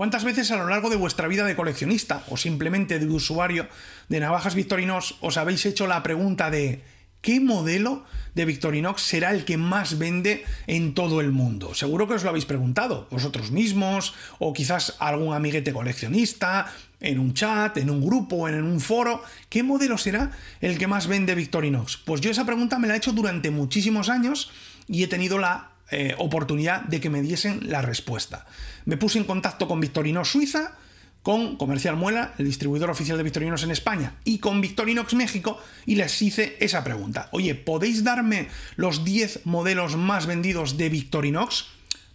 ¿Cuántas veces a lo largo de vuestra vida de coleccionista o simplemente de usuario de navajas Victorinox os habéis hecho la pregunta de ¿qué modelo de Victorinox será el que más vende en todo el mundo? Seguro que os lo habéis preguntado, vosotros mismos, o quizás algún amiguete coleccionista, en un chat, en un grupo, en un foro, ¿qué modelo será el que más vende Victorinox? Pues yo esa pregunta me la he hecho durante muchísimos años y he tenido la eh, oportunidad de que me diesen la respuesta. Me puse en contacto con Victorinox Suiza, con Comercial Muela, el distribuidor oficial de Victorinox en España, y con Victorinox México, y les hice esa pregunta. Oye, ¿podéis darme los 10 modelos más vendidos de Victorinox?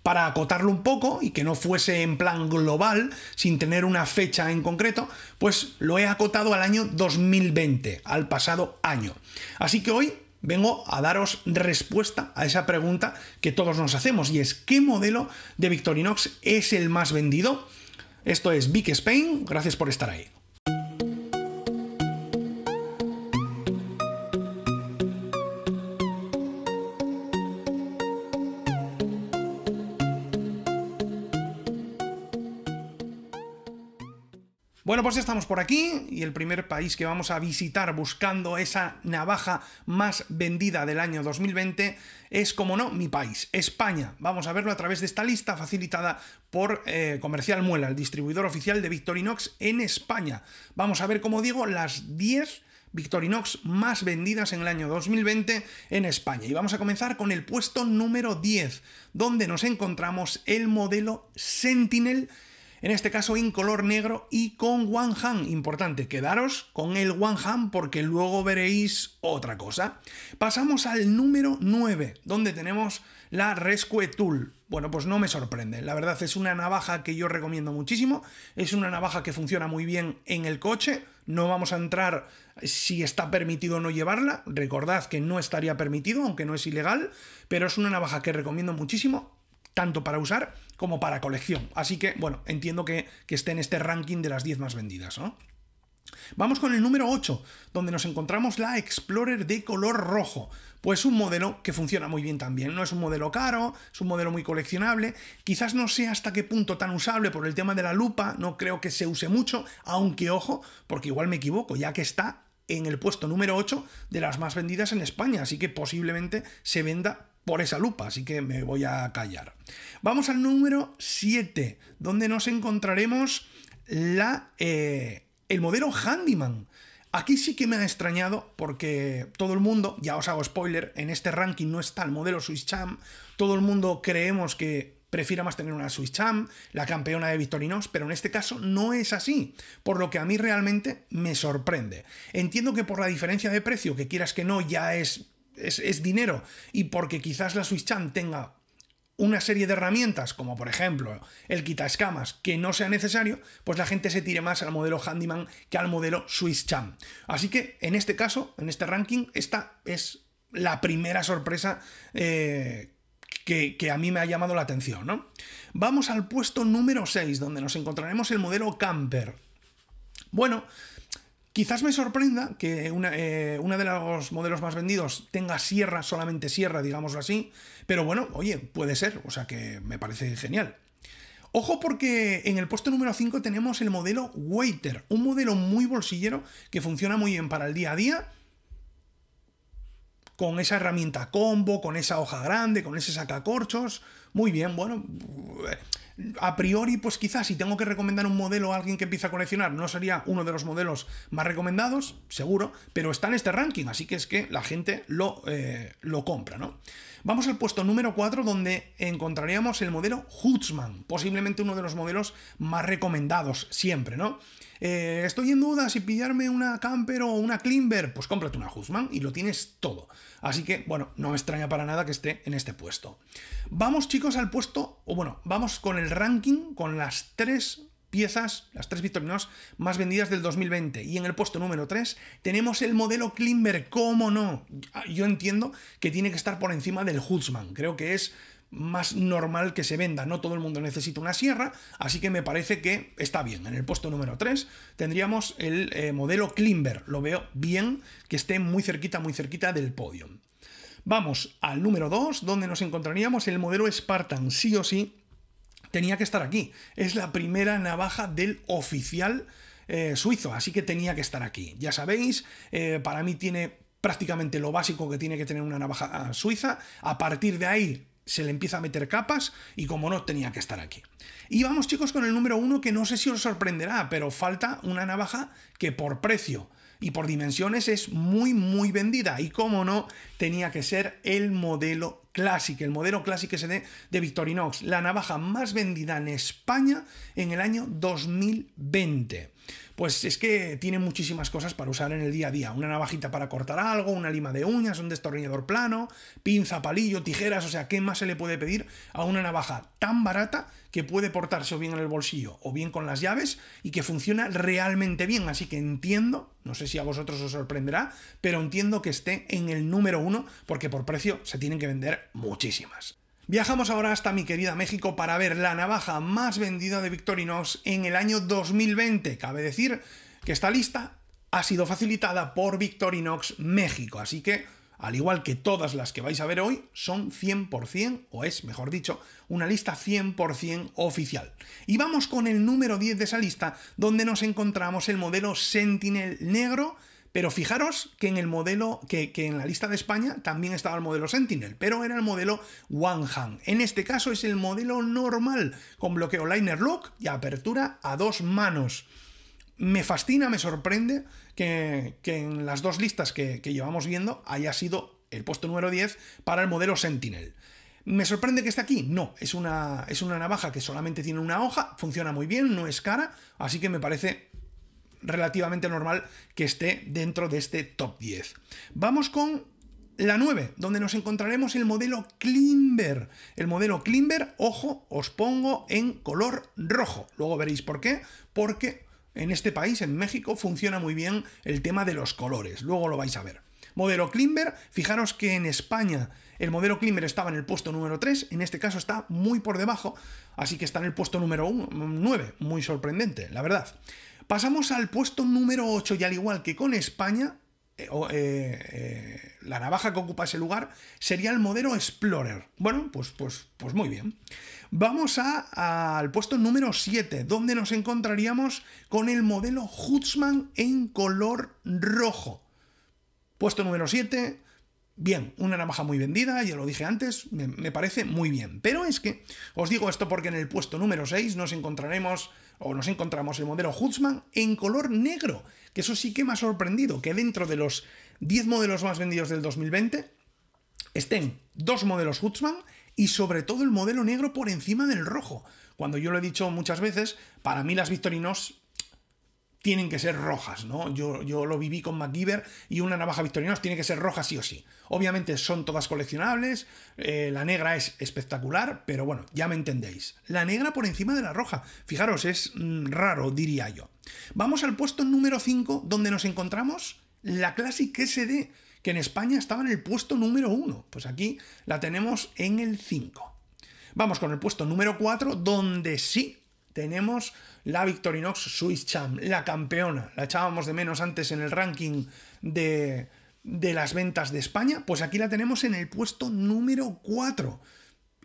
Para acotarlo un poco y que no fuese en plan global, sin tener una fecha en concreto, pues lo he acotado al año 2020, al pasado año. Así que hoy vengo a daros respuesta a esa pregunta que todos nos hacemos y es ¿qué modelo de Victorinox es el más vendido? Esto es Big Spain, gracias por estar ahí. Bueno, pues estamos por aquí y el primer país que vamos a visitar buscando esa navaja más vendida del año 2020 es, como no, mi país, España. Vamos a verlo a través de esta lista facilitada por eh, Comercial Muela, el distribuidor oficial de Victorinox en España. Vamos a ver, como digo, las 10 Victorinox más vendidas en el año 2020 en España. Y vamos a comenzar con el puesto número 10, donde nos encontramos el modelo Sentinel en este caso en color negro y con One Hand. Importante, quedaros con el One Hand porque luego veréis otra cosa. Pasamos al número 9, donde tenemos la Rescue Tool. Bueno, pues no me sorprende. La verdad es una navaja que yo recomiendo muchísimo. Es una navaja que funciona muy bien en el coche. No vamos a entrar si está permitido o no llevarla. Recordad que no estaría permitido, aunque no es ilegal. Pero es una navaja que recomiendo muchísimo tanto para usar como para colección. Así que, bueno, entiendo que, esté en este ranking de las 10 más vendidas, ¿no? Vamos con el número 8, donde nos encontramos la Explorer de color rojo. Pues un modelo que funciona muy bien también, no es un modelo caro, es un modelo muy coleccionable, quizás no sé hasta qué punto tan usable por el tema de la lupa, no creo que se use mucho, aunque ojo, porque igual me equivoco, ya que está en el puesto número 8 de las más vendidas en España, así que posiblemente se venda por esa lupa, así que me voy a callar. Vamos al número 7, donde nos encontraremos la, eh, el modelo Handyman. Aquí sí que me ha extrañado porque todo el mundo, ya os hago spoiler, en este ranking no está el modelo Swiss Champ, todo el mundo creemos que prefiera más tener una Swiss Champ, la campeona de Victorinox, pero en este caso no es así, por lo que a mí realmente me sorprende. Entiendo que por la diferencia de precio, que quieras que no, ya es es, dinero. Y porque quizás la Swiss Champ tenga una serie de herramientas, como por ejemplo el escamas que no sea necesario, pues la gente se tire más al modelo Handyman que al modelo Swiss Champ. Así que en este caso, en este ranking, esta es la primera sorpresa eh, que, a mí me ha llamado la atención. Vamos al puesto número 6, donde nos encontraremos el modelo Camper. Bueno, Quizás me sorprenda que eh, una, de los modelos más vendidos tenga sierra, solamente sierra, digámoslo así, pero bueno, oye, puede ser, o sea que me parece genial. Ojo porque en el puesto número 5 tenemos el modelo Waiter, un modelo muy bolsillero que funciona muy bien para el día a día, con esa herramienta combo, con esa hoja grande, con ese sacacorchos, muy bien, bueno... Eh, a priori, pues quizás si tengo que recomendar un modelo a alguien que empieza a coleccionar, no sería uno de los modelos más recomendados, seguro, pero está en este ranking, así que es que la gente lo, eh, lo compra, ¿no? Vamos al puesto número 4, donde encontraríamos el modelo Hutzman, posiblemente uno de los modelos más recomendados siempre, ¿no? Eh, estoy en duda si pillarme una camper o una Klimber, pues cómprate una Hutzman y lo tienes todo. Así que, bueno, no me extraña para nada que esté en este puesto. Vamos, chicos, al puesto, o bueno, vamos con el ranking con las tres piezas, las tres victorinos más vendidas del 2020. Y en el puesto número 3 tenemos el modelo Klimber, ¿cómo no? Ah, yo entiendo que tiene que estar por encima del Hutzman, creo que es más normal que se venda, no todo el mundo necesita una sierra, así que me parece que está bien. En el puesto número 3 tendríamos el eh, modelo Klimber, lo veo bien que esté muy cerquita, muy cerquita del podio. Vamos al número 2, donde nos encontraríamos el modelo Spartan, sí o sí, tenía que estar aquí. Es la primera navaja del oficial eh, suizo, así que tenía que estar aquí. Ya sabéis, eh, para mí tiene prácticamente lo básico que tiene que tener una navaja ah, suiza. A partir de ahí se le empieza a meter capas y como no tenía que estar aquí. Y vamos chicos con el número uno que no sé si os sorprenderá, pero falta una navaja que por precio y por dimensiones es muy muy vendida y como no tenía que ser el modelo Classic, el modelo Classic SD de Victorinox, la navaja más vendida en España en el año 2020. Pues es que tiene muchísimas cosas para usar en el día a día. Una navajita para cortar algo, una lima de uñas, un destornillador plano, pinza, palillo, tijeras, o sea, ¿qué más se le puede pedir a una navaja tan barata que puede portarse o bien en el bolsillo o bien con las llaves y que funciona realmente bien? Así que entiendo, no sé si a vosotros os sorprenderá, pero entiendo que esté en el número uno porque por precio se tienen que vender muchísimas. Viajamos ahora hasta mi querida México para ver la navaja más vendida de Victorinox en el año 2020. Cabe decir que esta lista ha sido facilitada por Victorinox México, así que, al igual que todas las que vais a ver hoy, son 100%, o es, mejor dicho, una lista 100% oficial. Y vamos con el número 10 de esa lista, donde nos encontramos el modelo Sentinel negro, pero fijaros que en el modelo, que, en la lista de España también estaba el modelo Sentinel, pero era el modelo One En este caso es el modelo normal, con bloqueo Liner Lock y apertura a dos manos. Me fascina, me sorprende que, en las dos listas que, llevamos viendo haya sido el puesto número 10 para el modelo Sentinel. ¿Me sorprende que esté aquí? No, es una, es una navaja que solamente tiene una hoja, funciona muy bien, no es cara, así que me parece relativamente normal que esté dentro de este top 10. Vamos con la 9, donde nos encontraremos el modelo Klimber. El modelo Klimber, ojo, os pongo en color rojo. Luego veréis por qué, porque en este país, en México, funciona muy bien el tema de los colores. Luego lo vais a ver. Modelo Klimber, fijaros que en España el modelo Klimber estaba en el puesto número 3, en este caso está muy por debajo, así que está en el puesto número 9, muy sorprendente, la verdad. Pasamos al puesto número 8 y al igual que con España, eh, eh, eh, la navaja que ocupa ese lugar sería el modelo Explorer. Bueno, pues, pues, pues muy bien. Vamos al puesto número 7, donde nos encontraríamos con el modelo Hutzman en color rojo. Puesto número 7, Bien, una navaja muy vendida, ya lo dije antes, me, parece muy bien. Pero es que, os digo esto porque en el puesto número 6 nos encontraremos, o nos encontramos el modelo Hutzman en color negro, que eso sí que me ha sorprendido, que dentro de los 10 modelos más vendidos del 2020 estén dos modelos Hutzman y sobre todo el modelo negro por encima del rojo. Cuando yo lo he dicho muchas veces, para mí las Victorinos tienen que ser rojas, ¿no? Yo, yo lo viví con MacGyver y una navaja victoriana tiene que ser roja sí o sí. Obviamente son todas coleccionables, eh, la negra es espectacular, pero bueno, ya me entendéis. La negra por encima de la roja. Fijaros, es mm, raro, diría yo. Vamos al puesto número 5, donde nos encontramos la Classic SD, que en España estaba en el puesto número 1. Pues aquí la tenemos en el 5. Vamos con el puesto número 4, donde sí tenemos la Victorinox Swiss Champ, la campeona. La echábamos de menos antes en el ranking de, las ventas de España. Pues aquí la tenemos en el puesto número 4.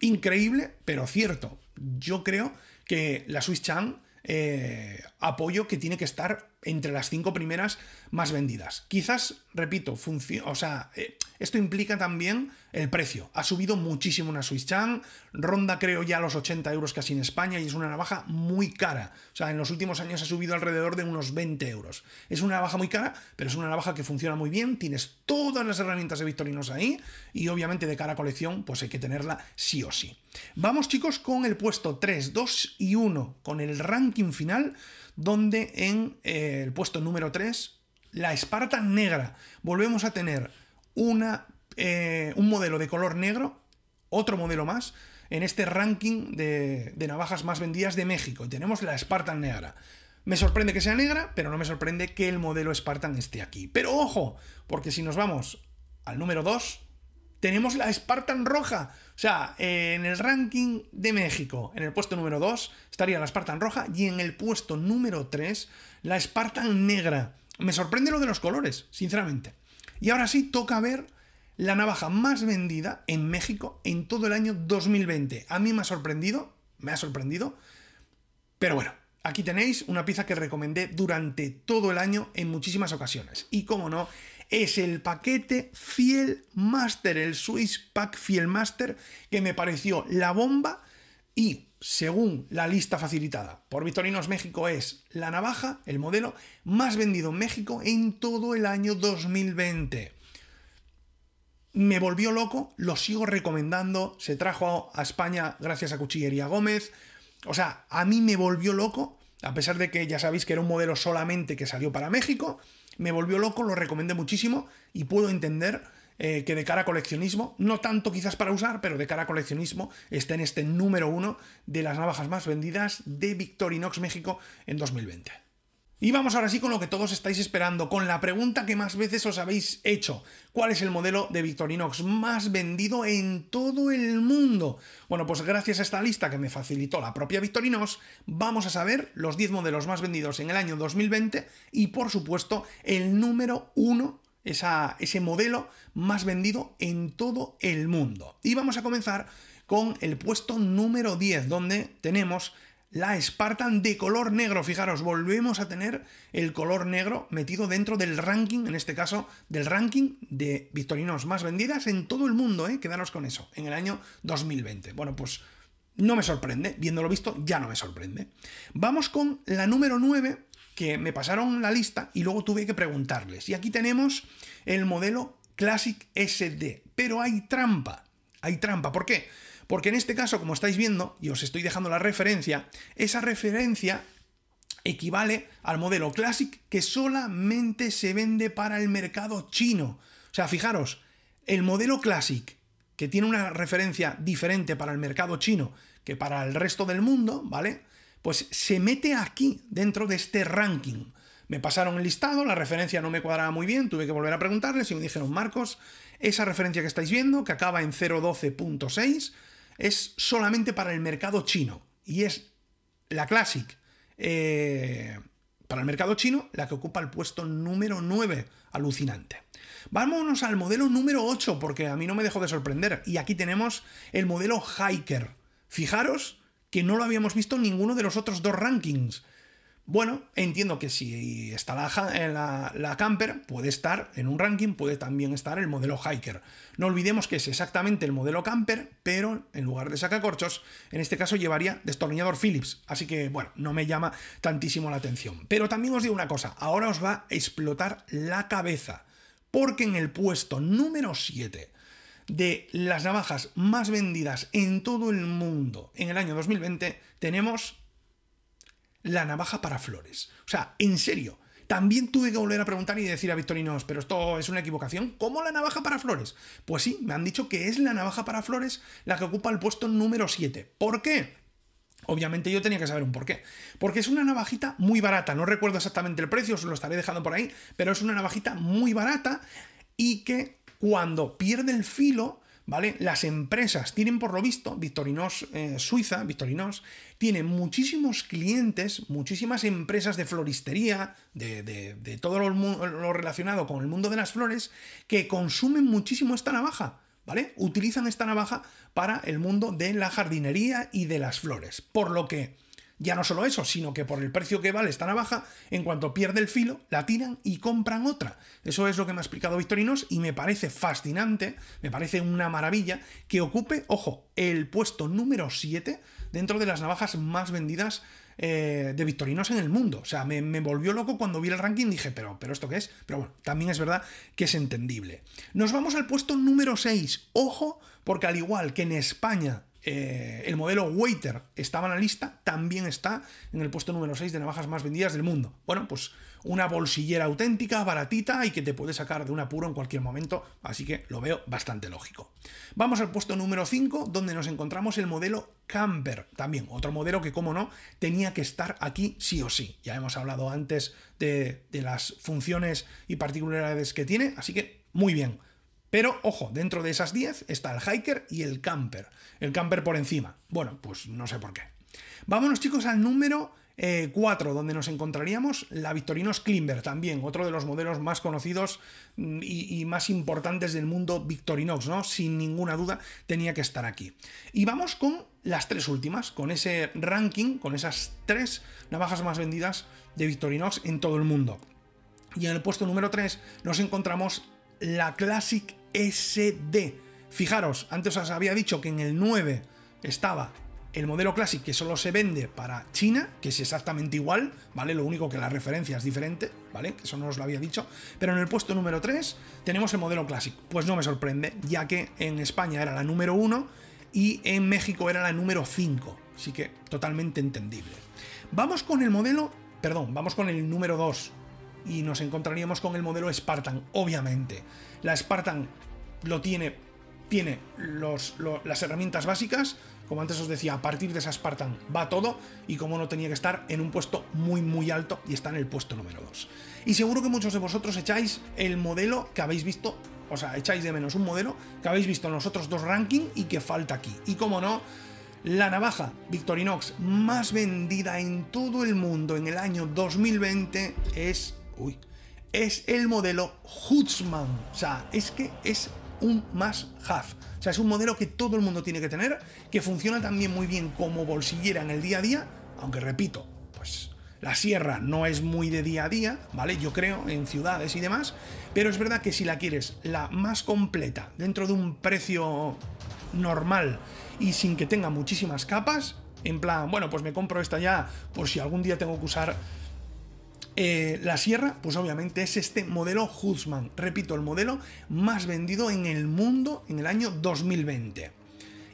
Increíble, pero cierto. Yo creo que la Swiss Champ eh, apoyo que tiene que estar entre las cinco primeras más vendidas. Quizás, repito, o sea, eh, esto implica también el precio. Ha subido muchísimo una Swiss Chan, ronda creo ya los 80 euros casi en España y es una navaja muy cara. O sea, en los últimos años ha subido alrededor de unos 20 euros. Es una navaja muy cara, pero es una navaja que funciona muy bien, tienes todas las herramientas de Victorinos ahí y obviamente de cara a colección pues hay que tenerla sí o sí. Vamos chicos con el puesto 3, 2 y 1, con el ranking final donde en eh, el puesto número 3, la Spartan negra. Volvemos a tener una, eh, un modelo de color negro, otro modelo más, en este ranking de, de navajas más vendidas de México. Y tenemos la Spartan negra. Me sorprende que sea negra, pero no me sorprende que el modelo Spartan esté aquí. Pero ojo, porque si nos vamos al número 2, tenemos la Spartan roja. O sea, en el ranking de México, en el puesto número 2 estaría la Spartan roja y en el puesto número 3 la Spartan negra. Me sorprende lo de los colores, sinceramente. Y ahora sí, toca ver la navaja más vendida en México en todo el año 2020. A mí me ha sorprendido, me ha sorprendido. Pero bueno, aquí tenéis una pieza que recomendé durante todo el año en muchísimas ocasiones. Y como no, es el paquete Fiel Master, el Swiss Pack Fiel Master, que me pareció la bomba y según la lista facilitada por Victorinos México es la navaja, el modelo más vendido en México en todo el año 2020. Me volvió loco, lo sigo recomendando, se trajo a España gracias a Cuchillería Gómez, o sea, a mí me volvió loco, a pesar de que ya sabéis que era un modelo solamente que salió para México, me volvió loco, lo recomendé muchísimo y puedo entender eh, que de cara a coleccionismo, no tanto quizás para usar, pero de cara a coleccionismo, está en este número uno de las navajas más vendidas de Victorinox México en 2020. Y vamos ahora sí con lo que todos estáis esperando, con la pregunta que más veces os habéis hecho. ¿Cuál es el modelo de Victorinox más vendido en todo el mundo? Bueno, pues gracias a esta lista que me facilitó la propia Victorinox, vamos a saber los 10 modelos más vendidos en el año 2020 y por supuesto el número 1 ese modelo más vendido en todo el mundo. Y vamos a comenzar con el puesto número 10, donde tenemos la Spartan de color negro. Fijaros, volvemos a tener el color negro metido dentro del ranking, en este caso, del ranking de Victorinos más vendidas en todo el mundo, ¿eh? Quedaros con eso, en el año 2020. Bueno, pues no me sorprende, viéndolo visto, ya no me sorprende. Vamos con la número 9, que me pasaron la lista y luego tuve que preguntarles. Y aquí tenemos el modelo Classic SD, pero hay trampa. Hay trampa, ¿por qué? Porque en este caso, como estáis viendo, y os estoy dejando la referencia, esa referencia equivale al modelo Classic que solamente se vende para el mercado chino. O sea, fijaros, el modelo Classic, que tiene una referencia diferente para el mercado chino que para el resto del mundo, ¿vale? Pues se mete aquí, dentro de este ranking. Me pasaron el listado, la referencia no me cuadraba muy bien, tuve que volver a preguntarles y me dijeron, Marcos, esa referencia que estáis viendo, que acaba en 012.6, es solamente para el mercado chino. Y es la Classic. Eh, para el mercado chino, la que ocupa el puesto número 9. Alucinante. Vámonos al modelo número 8, porque a mí no me dejó de sorprender. Y aquí tenemos el modelo Hiker. Fijaros que no lo habíamos visto en ninguno de los otros dos rankings. Bueno, entiendo que si está eh, la, la, camper, puede estar en un ranking, puede también estar el modelo hiker. No olvidemos que es exactamente el modelo camper, pero en lugar de sacacorchos, en este caso llevaría destornillador Phillips. Así que, bueno, no me llama tantísimo la atención. Pero también os digo una cosa, ahora os va a explotar la cabeza, porque en el puesto número 7 de las navajas más vendidas en todo el mundo en el año 2020 tenemos la navaja para flores. O sea, en serio. También tuve que volver a preguntar y decir a Victorinos, pero esto es una equivocación, ¿cómo la navaja para flores? Pues sí, me han dicho que es la navaja para flores la que ocupa el puesto número 7. ¿Por qué? Obviamente yo tenía que saber un porqué. Porque es una navajita muy barata. No recuerdo exactamente el precio, os lo estaré dejando por ahí. Pero es una navajita muy barata y que cuando pierde el filo ¿vale? Las empresas tienen, por lo visto, Victorinos eh, Suiza, Victorinos, tiene muchísimos clientes, muchísimas empresas de floristería, de, todo lo, lo, relacionado con el mundo de las flores, que consumen muchísimo esta navaja, ¿vale? Utilizan esta navaja para el mundo de la jardinería y de las flores. Por lo que ya no solo eso, sino que por el precio que vale esta navaja, en cuanto pierde el filo, la tiran y compran otra. Eso es lo que me ha explicado Victorinos y me parece fascinante, me parece una maravilla que ocupe, ojo, el puesto número 7 dentro de las navajas más vendidas eh, de Victorinos en el mundo. O sea, me, volvió loco cuando vi el ranking, dije, pero, pero ¿esto qué es? Pero bueno, también es verdad que es entendible. Nos vamos al puesto número 6. Ojo, porque al igual que en España eh, el modelo Waiter estaba en la lista, también está en el puesto número 6 de navajas más vendidas del mundo. Bueno, pues una bolsillera auténtica, baratita y que te puede sacar de un apuro en cualquier momento, así que lo veo bastante lógico. Vamos al puesto número 5, donde nos encontramos el modelo Camper, también otro modelo que, como no, tenía que estar aquí sí o sí. Ya hemos hablado antes de, de las funciones y particularidades que tiene, así que muy bien. Pero ojo, dentro de esas 10 está el hiker y el camper. El camper por encima. Bueno, pues no sé por qué. Vámonos chicos al número 4, eh, donde nos encontraríamos la Victorinox Klimber, también otro de los modelos más conocidos mm, y, y, más importantes del mundo Victorinox, ¿no? Sin ninguna duda tenía que estar aquí. Y vamos con las tres últimas, con ese ranking, con esas tres navajas más vendidas de Victorinox en todo el mundo. Y en el puesto número 3 nos encontramos la Classic SD. Fijaros, antes os había dicho que en el 9 estaba el modelo Classic que solo se vende para China, que es exactamente igual, ¿vale? Lo único que la referencia es diferente, ¿vale? Eso no os lo había dicho. Pero en el puesto número 3 tenemos el modelo Classic. Pues no me sorprende, ya que en España era la número 1 y en México era la número 5. Así que totalmente entendible. Vamos con el modelo, perdón, vamos con el número 2, y nos encontraríamos con el modelo Spartan, obviamente. La Spartan lo tiene, tiene las herramientas básicas, como antes os decía, a partir de esa Spartan va todo y como no tenía que estar en un puesto muy muy alto y está en el puesto número 2. Y seguro que muchos de vosotros echáis el modelo que habéis visto o sea, echáis de menos un modelo que habéis visto en los otros dos rankings y que falta aquí. Y como no, la navaja Victorinox más vendida en todo el mundo en el año 2020 es Uy, es el modelo Hutzman. O sea, es que es un más have. O sea, es un modelo que todo el mundo tiene que tener, que funciona también muy bien como bolsillera en el día a día, aunque repito, pues la sierra no es muy de día a día, ¿vale? Yo creo, en ciudades y demás, pero es verdad que si la quieres la más completa, dentro de un precio normal y sin que tenga muchísimas capas, en plan, bueno, pues me compro esta ya por si algún día tengo que usar eh, la sierra, pues obviamente es este modelo huzman repito, el modelo más vendido en el mundo en el año 2020.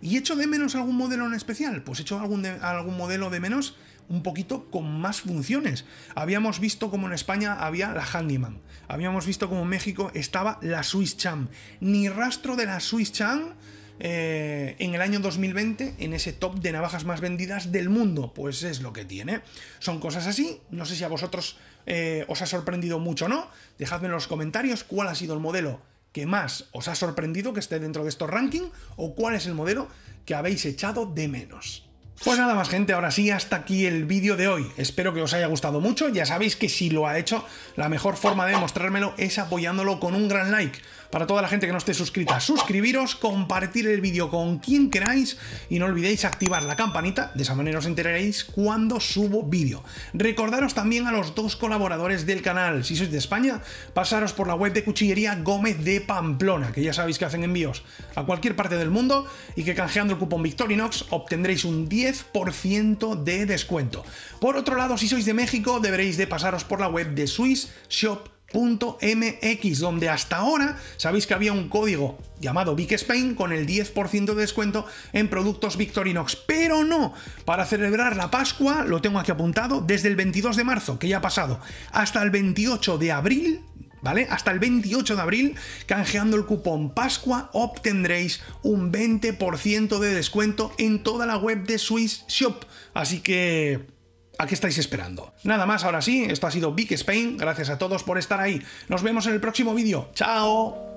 ¿Y hecho de menos algún modelo en especial? Pues hecho algún, algún modelo de menos un poquito con más funciones. Habíamos visto como en España había la Handyman, habíamos visto como en México estaba la Swiss Cham. Ni rastro de la Swiss Cham eh, en el año 2020 en ese top de navajas más vendidas del mundo. Pues es lo que tiene. Son cosas así. No sé si a vosotros eh, os ha sorprendido mucho o no. Dejadme en los comentarios cuál ha sido el modelo que más os ha sorprendido que esté dentro de estos rankings o cuál es el modelo que habéis echado de menos. Pues nada más gente, ahora sí, hasta aquí el vídeo de hoy. Espero que os haya gustado mucho, ya sabéis que si lo ha hecho, la mejor forma de mostrármelo es apoyándolo con un gran like. Para toda la gente que no esté suscrita, suscribiros, compartir el vídeo con quien queráis y no olvidéis activar la campanita, de esa manera os enteraréis cuando subo vídeo. Recordaros también a los dos colaboradores del canal, si sois de España, pasaros por la web de Cuchillería Gómez de Pamplona, que ya sabéis que hacen envíos a cualquier parte del mundo y que canjeando el cupón Victorinox obtendréis un 10 10% de descuento. Por otro lado, si sois de México, deberéis de pasaros por la web de SwissShop.mx, donde hasta ahora sabéis que había un código llamado Big Spain con el 10% de descuento en productos Victorinox, pero no, para celebrar la Pascua, lo tengo aquí apuntado, desde el 22 de marzo, que ya ha pasado, hasta el 28 de abril hasta el 28 de abril, canjeando el cupón Pascua, obtendréis un 20% de descuento en toda la web de Swiss Shop. Así que... ¿A qué estáis esperando? Nada más, ahora sí, esto ha sido Big Spain. Gracias a todos por estar ahí. Nos vemos en el próximo vídeo. ¡Chao!